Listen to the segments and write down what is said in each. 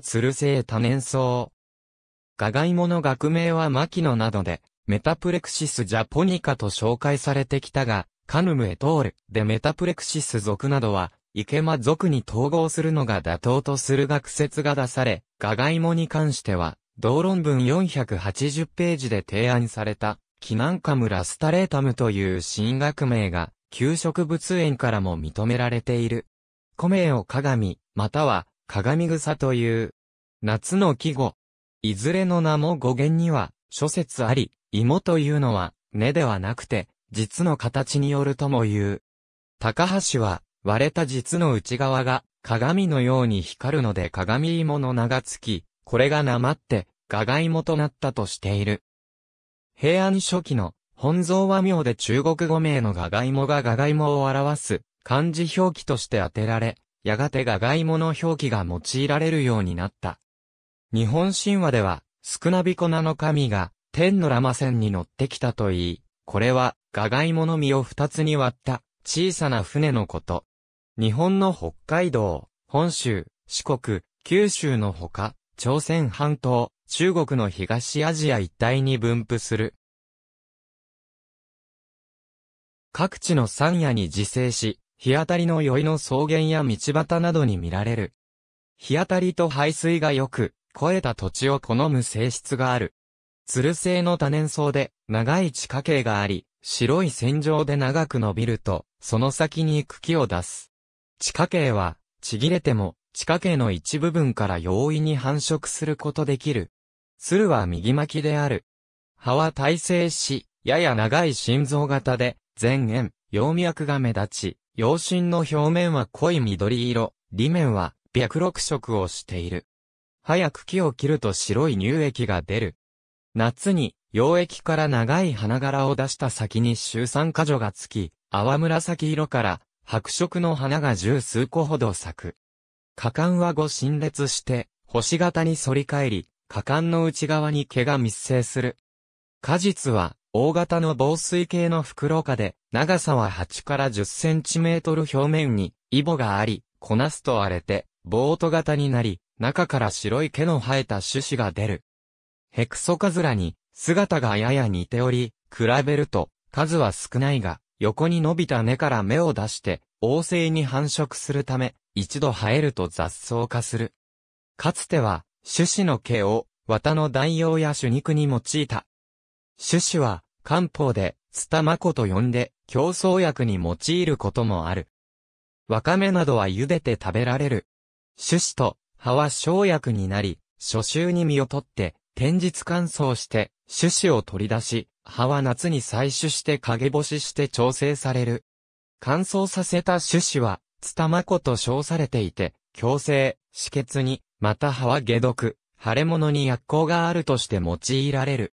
つる性多年草。ガガイモの学名は牧野などで、メタプレクシスジャポニカと紹介されてきたが、カヌムへ通るでメタプレクシス属などは、イケマ属に統合するのが妥当とする学説が出され、ガガイモに関しては、同論文480ページで提案された、キナンカムラスタレータムという新学名が、給植物園からも認められている。古名を鏡、または、鏡草という、夏の季語。いずれの名も語源には、諸説あり、芋というのは、根ではなくて、実の形によるとも言う。高橋は、割れた実の内側が、鏡のように光るので鏡芋の名が付き、これがなまって、ガガ芋となったとしている。平安初期の、本草和名で中国語名のガガ芋がガガ芋を表す、漢字表記として当てられ、やがてガ外モの表記が用いられるようになった。日本神話では、スクナビコナの神が、天のラマ船に乗ってきたといい、これは、ガガイモの実を二つに割った、小さな船のこと。日本の北海道、本州、四国、九州のほか、朝鮮半島、中国の東アジア一帯に分布する。各地の山野に自生し、日当たりの良いの草原や道端などに見られる。日当たりと排水が良く、肥えた土地を好む性質がある。つる性の多年草で、長い地下茎があり、白い線状で長く伸びると、その先に茎を出す。地下茎は、ちぎれても、地下茎の一部分から容易に繁殖することできる。鶴は右巻きである。葉は耐性し、やや長い心臓型で、前縁、葉脈が目立ち、陽唇の表面は濃い緑色、裏面は白緑色をしている。早く木を切ると白い乳液が出る。夏に、溶液から長い花柄を出した先に周酸花所がつき、淡紫色から白色の花が十数個ほど咲く。果敢は五陳列して、星型に反り返り、果敢の内側に毛が密生する。果実は大型の防水系の袋化で、長さは8から10センチメートル表面に、イボがあり、こなすと荒れて、ボート型になり、中から白い毛の生えた種子が出る。ヘクソカズラに、姿がやや似ており、比べると、数は少ないが、横に伸びた根から芽を出して、旺盛に繁殖するため、一度生えると雑草化する。かつては、種子の毛を、綿の代用や種肉に用いた。種子は、漢方で、スタマコと呼んで、競争薬に用いることもある。わかめなどは茹でて食べられる。種子と葉は生薬になり、初秋に実を取って、天日乾燥して、種子を取り出し、葉は夏に採取して陰干しして調整される。乾燥させた種子は、ツタマコと称されていて、強制、止血に、また葉は解毒、腫れ物に薬効があるとして用いられる。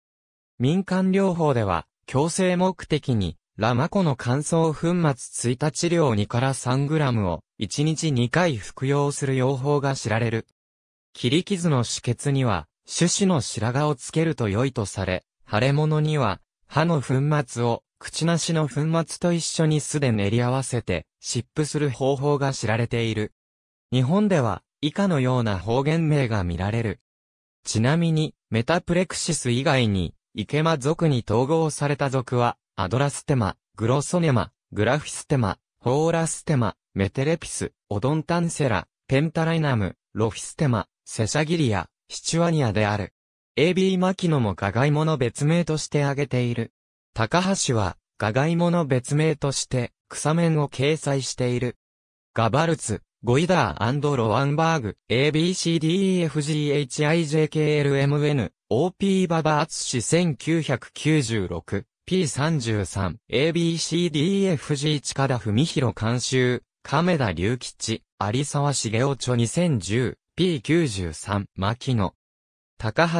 民間療法では、強制目的に、ラマコの乾燥粉末加治療2から3グラムを1日2回服用する用法が知られる。切り傷の止血には、種子の白髪をつけると良いとされ、腫れ物には、歯の粉末を、口なしの粉末と一緒に素で練り合わせて、湿布する方法が知られている。日本では、以下のような方言名が見られる。ちなみに、メタプレクシス以外に、池間族に統合された族は、アドラステマ、グロソネマ、グラフィステマ、ホーラステマ、メテレピス、オドンタンセラ、ペンタライナム、ロフィステマ、セシャギリア、シチュアニアである。AB キ野もガガイモの別名として挙げている。高橋は、ガガイモの別名として、草面を掲載している。ガバルツ、ゴイダーロワンバーグ、ABCDEFGHIJKLMN、OP ババアツシ 1996P33、ABCDFG 近田文博監修、亀田隆吉、有沢茂雄著 2010P93、牧野。高橋。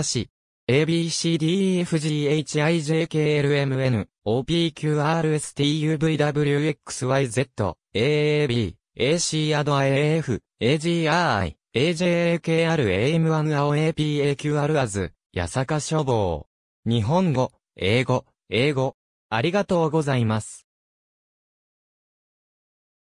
ABCDEFGHIJKLMN、OPQRSTUVWXYZ、AAB、AC アド IAF、AGRI、AJAKRAM1 青 APAQR アズ、八坂書房。日本語、英語、英語。ありがとうございます。